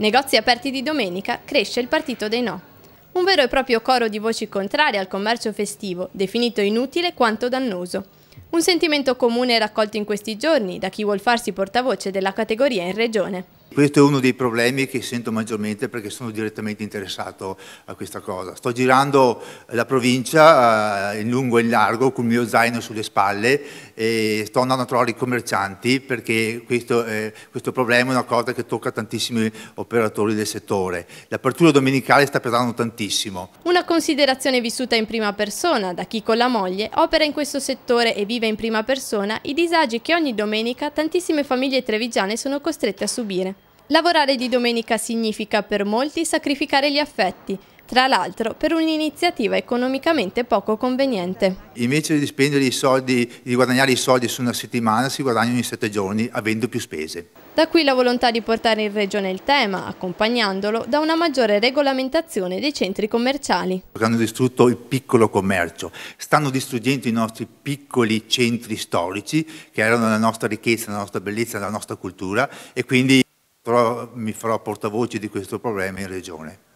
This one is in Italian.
Negozi aperti di domenica, cresce il partito dei no. Un vero e proprio coro di voci contrarie al commercio festivo, definito inutile quanto dannoso. Un sentimento comune raccolto in questi giorni da chi vuol farsi portavoce della categoria in regione. Questo è uno dei problemi che sento maggiormente perché sono direttamente interessato a questa cosa. Sto girando la provincia eh, in lungo e in largo con il mio zaino sulle spalle e sto andando a trovare i commercianti perché questo, eh, questo problema è una cosa che tocca tantissimi operatori del settore. L'apertura domenicale sta pesando tantissimo. Una considerazione vissuta in prima persona da chi con la moglie opera in questo settore e vive in prima persona i disagi che ogni domenica tantissime famiglie trevigiane sono costrette a subire. Lavorare di domenica significa per molti sacrificare gli affetti, tra l'altro per un'iniziativa economicamente poco conveniente. Invece di spendere i soldi, di guadagnare i soldi su una settimana, si guadagnano in sette giorni avendo più spese. Da qui la volontà di portare in regione il tema, accompagnandolo da una maggiore regolamentazione dei centri commerciali. Hanno distrutto il piccolo commercio, stanno distruggendo i nostri piccoli centri storici, che erano la nostra ricchezza, la nostra bellezza, la nostra cultura e quindi farò, mi farò portavoce di questo problema in Regione.